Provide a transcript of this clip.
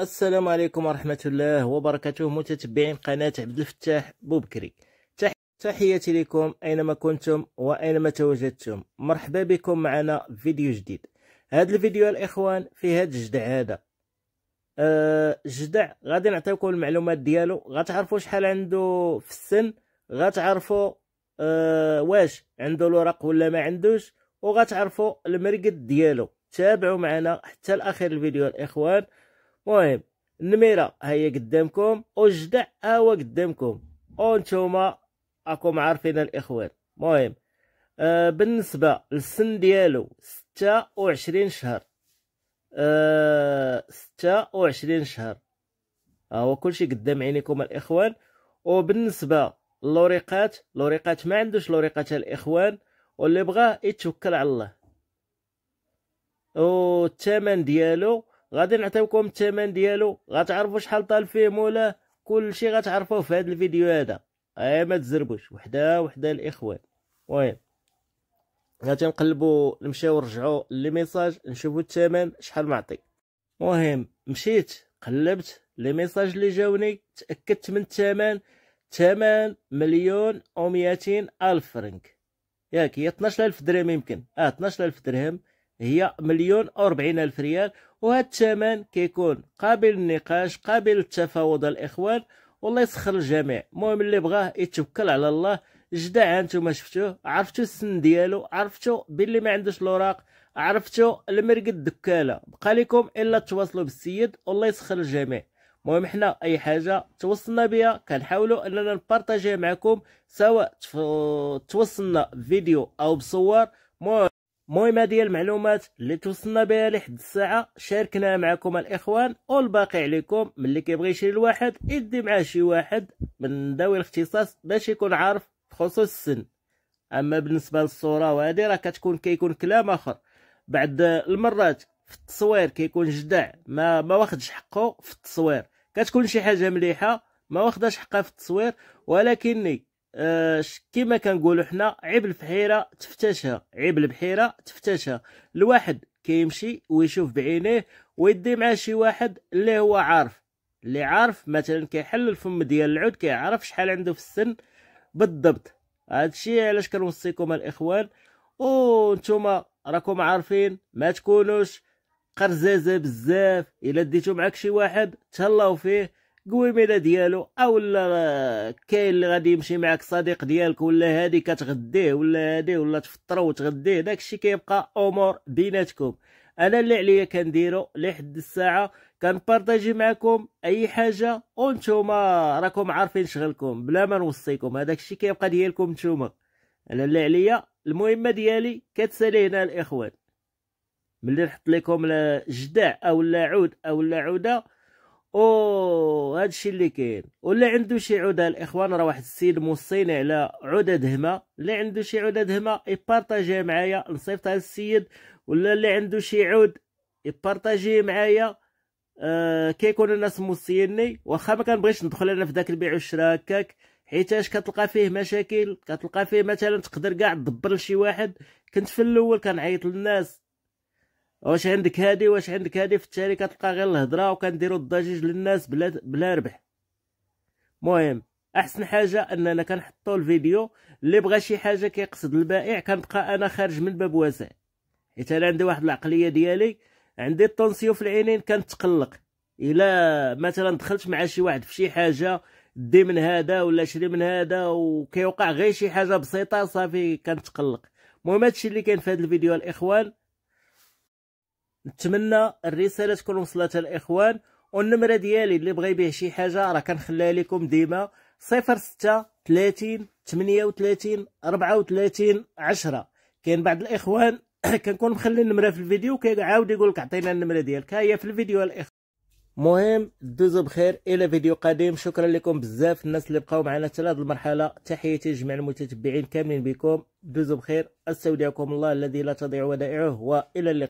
السلام عليكم ورحمة الله وبركاته متتبعين قناة عبد الفتاح بوبكري تحياتي لكم أينما كنتم وأينما تواجدتم مرحبا بكم معنا فيديو جديد هذا الفيديو الإخوان فيه هذا الجدع هذا أه جدع غادي نعطيكم المعلومات ديالو غتعرفوا شحال عنده في السن غتعرفوا أه واش عنده الورق ولا ما عندوش وغتعرفوا المرقد ديالو تابعوا معنا حتى الاخر الفيديو الاخوان مهم طيب، النميره هي قدامكم وجدع هو قدامكم وانتوما راكم عارفين الاخوان مهم طيب، آه بالنسبه للسن ديالو ستة وعشرين شهر آه وعشرين شهر ها هو كلشي قدام عينيكم الاخوان وبالنسبه للوريقات لوريقات ما عندوش لوريقات الاخوان واللي بغاه يتوكل على الله والثمن ديالو غادي نعطيوكم الثمن ديالو غتعرفوا شحال طال فيه مولاه كلشي غتعرفوه في هذا الفيديو هذا اي ما تزربوش وحده وحده الاخوان المهم نقلبوا نمشيو نرجعوا ميساج نشوفوا الثمن شحال معطي مهم مشيت قلبت لي ميساج اللي جاوني تاكدت من الثمن 8 مليون و مئتين الف فرنك ياك هي 12000 درهم يمكن اه 12000 درهم هي مليون و ألف ريال وهذا الثمن كيكون قابل للنقاش قابل للتفاوض الإخوان والله يسخر الجميع المهم اللي بغاه يتوكل على الله جدع انتم شفتوه عرفتوا السن ديالو عرفتوا باللي ما عندوش الوراق عرفتوا المرقد الدكاله بقى لكم الا تواصلوا بالسيد والله يسخر الجميع المهم حنا اي حاجه توصلنا بها كنحاولوا اننا نبارطاجيها معكم سواء توصلنا فيديو او بصور المهم المهم هذه المعلومات اللي توصلنا بها لحد الساعه شاركناها معكم الاخوان والباقي عليكم ملي كيبغي يشري الواحد يدي معاه شي واحد من ذوي الاختصاص باش يكون عارف بخصوص السن اما بالنسبه للصوره وهذه راه كتكون كيكون كلام اخر بعد المرات في التصوير كيكون جدع ما ما واخدش حقه في التصوير كتكون شي حاجه مليحه ما واخداش حقها في التصوير ولكني اش آه، كما كنقولوا حنا عيب البحيره تفتشها عيب البحيره تفتشها الواحد كيمشي ويشوف بعينيه ويدي مع شي واحد اللي هو عارف اللي عارف مثلا كيحل الفم ديال العود كيعرف شحال عنده في السن بالضبط هادشي علاش كنوصيكم الاخوان وانتم راكم عارفين ما تكونوش قرزازه بزاف الا ديتو معك شي واحد تهلاو فيه قويميله ديالو او كاين اللي غادي يمشي معك صديق ديالك ولا هادي كتغديه ولا هادي ولا تفطروا وتغديه داكشي كيبقى امور بيناتكم انا اللي عليا كنديرو لحد الساعه كنبارطاجي معكم اي حاجه وانتوما راكم عارفين شغلكم بلا ما نوصيكم هذاك الشيء كيبقى ديالكم نتوما انا اللي عليا المهمه ديالي كتسالي هنا الاخوان ملي نحط لكم جداع او لا عود او لا عوده هذا هادشي اللي كاين ولا عنده شي عود الاخوان راه واحد السيد موصيني على عدد هما اللي عنده شي عدد هما يبارطاجيه معايا نصيفط هذا السيد ولا اللي عنده شي عود يبارطاجيه معايا آه كيكون الناس موصيني واخا ما كنبغيش ندخل انا في ذاك البيع والشراء هكاك حيتاش كتلقى فيه مشاكل كتلقى فيه مثلا تقدر كاع تدبر لشي واحد كنت في الاول كنعيط للناس واش عندك هادي واش عندك هادي في التالي كتلقى غير الهضره وكنديروا الضجيج للناس بلا بلا ربح مهم احسن حاجه اننا كنحطوا الفيديو اللي بغى شي حاجه كيقصد البائع كنبقى انا خارج من باب واسع حيت انا عندي واحد العقليه ديالي عندي الطونسيو في العينين كنتقلق الا مثلا دخلت مع شي واحد في شي حاجه دي من هذا ولا شري من هذا وكيوقع غير شي حاجه بسيطه صافي كنتقلق المهم هادشي اللي كاين في هذا الفيديو الاخوان نتمنى الرساله تكون وصلت الاخوان والنمره ديالي اللي بغى يبيع شي حاجه راه كنخليها لكم ديما 06 30 38 34 10 كاين بعض الاخوان كنكون مخلي النمره في الفيديو كيعاود يقول لك عطينا النمره ديالك ها هي في الفيديو الاخوان مهم دوزو بخير الى فيديو قادم شكرا لكم بزاف الناس اللي بقاو معنا حتى لهذه المرحله تحياتي لجميع المتتبعين كاملين بكم دوزو بخير استودعكم الله الذي لا تضيع ودائعه والى اللقاء